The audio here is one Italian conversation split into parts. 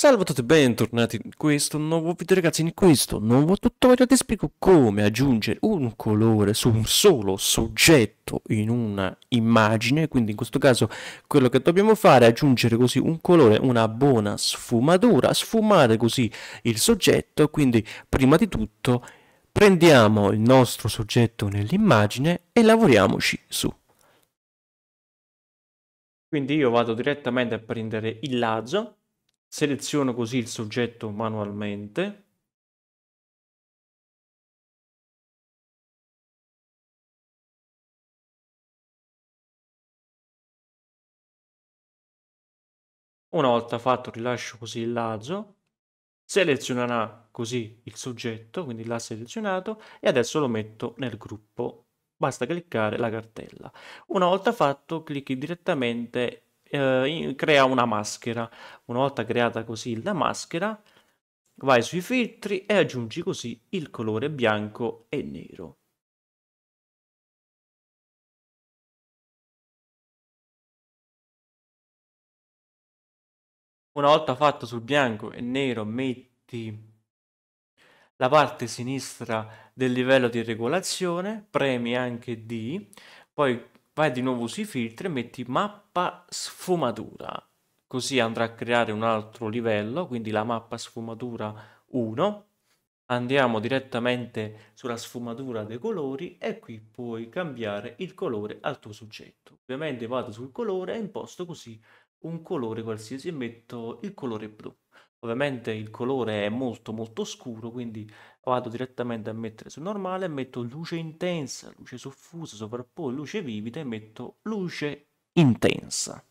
Salve a tutti e bentornati in questo nuovo video ragazzi, in questo nuovo tutorial ti spiego come aggiungere un colore su un solo soggetto in una immagine, quindi in questo caso quello che dobbiamo fare è aggiungere così un colore, una buona sfumatura, sfumare così il soggetto, quindi prima di tutto prendiamo il nostro soggetto nell'immagine e lavoriamoci su. Quindi io vado direttamente a prendere il lazzo Seleziono così il soggetto manualmente. Una volta fatto rilascio così il lazzo, selezionerà così il soggetto, quindi l'ha selezionato, e adesso lo metto nel gruppo. Basta cliccare la cartella. Una volta fatto, clicchi direttamente eh, crea una maschera. Una volta creata così la maschera, vai sui filtri e aggiungi così il colore bianco e nero. Una volta fatto sul bianco e nero metti la parte sinistra del livello di regolazione, premi anche D, poi vai di nuovo sui filtri e metti mappa sfumatura così andrà a creare un altro livello quindi la mappa sfumatura 1 andiamo direttamente sulla sfumatura dei colori e qui puoi cambiare il colore al tuo soggetto ovviamente vado sul colore e imposto così un colore qualsiasi e metto il colore blu Ovviamente il colore è molto molto scuro, quindi vado direttamente a mettere su normale, metto luce intensa, luce soffusa, sovrappone, luce vivida e metto luce intensa.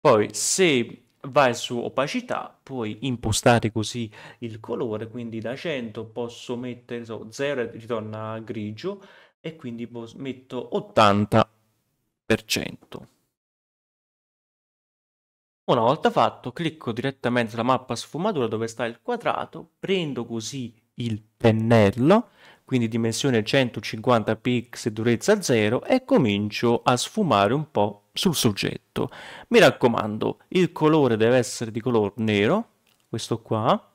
Poi se vai su opacità, puoi impostare così il colore, quindi da 100 posso mettere so, 0 e ritorna grigio e quindi metto 80%. per cento una volta fatto, clicco direttamente sulla mappa sfumatura dove sta il quadrato, prendo così il pennello, quindi dimensione 150 px durezza 0 e comincio a sfumare un po' sul soggetto. Mi raccomando, il colore deve essere di color nero, questo qua,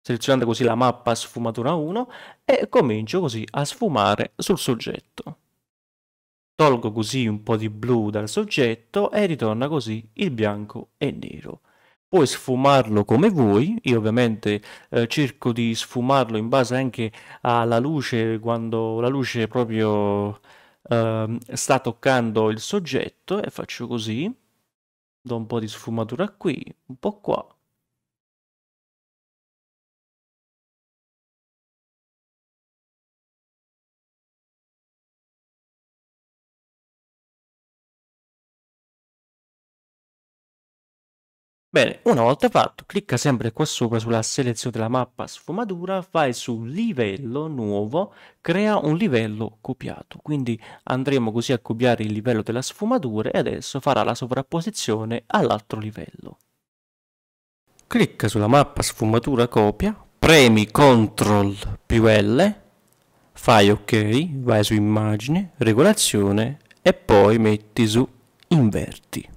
selezionando così la mappa sfumatura 1 e comincio così a sfumare sul soggetto. Tolgo così un po' di blu dal soggetto e ritorna così il bianco e nero. Puoi sfumarlo come vuoi, io ovviamente eh, cerco di sfumarlo in base anche alla luce, quando la luce proprio eh, sta toccando il soggetto e faccio così, do un po' di sfumatura qui, un po' qua, Bene, una volta fatto, clicca sempre qua sopra sulla selezione della mappa sfumatura, vai su livello nuovo, crea un livello copiato. Quindi andremo così a copiare il livello della sfumatura e adesso farà la sovrapposizione all'altro livello. Clicca sulla mappa sfumatura copia, premi CTRL più L, fai ok, vai su immagine, regolazione e poi metti su inverti.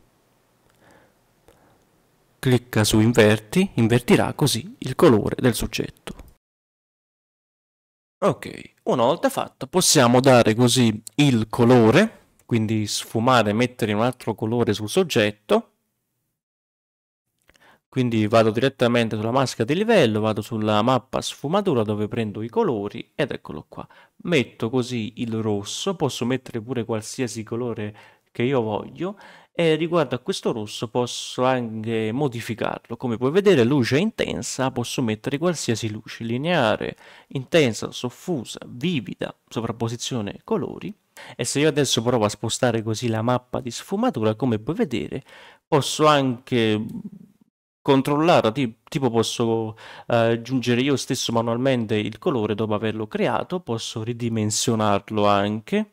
Clicca su Inverti, invertirà così il colore del soggetto. Ok, una volta fatto possiamo dare così il colore, quindi sfumare, mettere un altro colore sul soggetto. Quindi vado direttamente sulla maschera di livello, vado sulla mappa sfumatura dove prendo i colori ed eccolo qua. Metto così il rosso, posso mettere pure qualsiasi colore che io voglio e riguardo a questo rosso posso anche modificarlo come puoi vedere luce intensa posso mettere qualsiasi luce lineare intensa soffusa vivida sovrapposizione colori e se io adesso provo a spostare così la mappa di sfumatura come puoi vedere posso anche controllare, tipo posso eh, aggiungere io stesso manualmente il colore dopo averlo creato, posso ridimensionarlo anche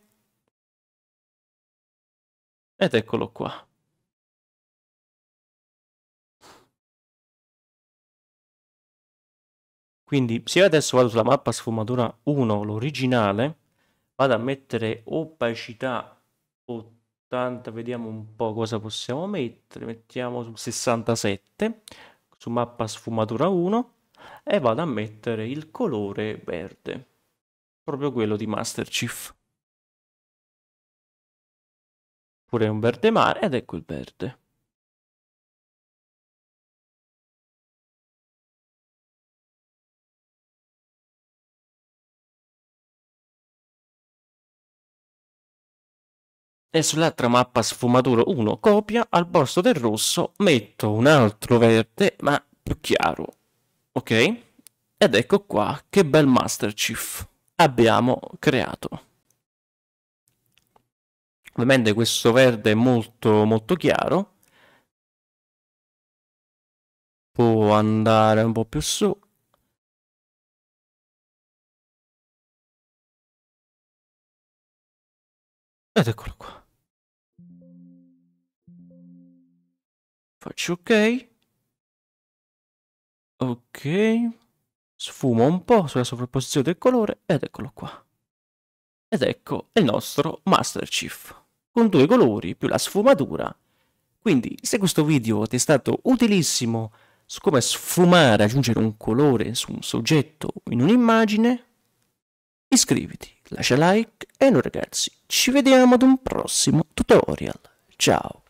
ed eccolo qua. Quindi se io adesso vado sulla mappa sfumatura 1, l'originale, vado a mettere opacità 80, vediamo un po' cosa possiamo mettere, mettiamo su 67, su mappa sfumatura 1, e vado a mettere il colore verde, proprio quello di Master Chief. pure un verde mare ed ecco il verde. E sull'altra mappa sfumatura 1 copia al posto del rosso metto un altro verde ma più chiaro. Ok? Ed ecco qua che bel Master Chief abbiamo creato. Ovviamente questo verde è molto molto chiaro. Può andare un po' più su. Ed eccolo qua. Faccio ok. Ok. Sfumo un po' sulla sovrapposizione del colore ed eccolo qua. Ed ecco il nostro Master Chief con due colori più la sfumatura. Quindi se questo video ti è stato utilissimo su come sfumare, aggiungere un colore su un soggetto in un'immagine, iscriviti, lascia like e noi ragazzi ci vediamo ad un prossimo tutorial. Ciao!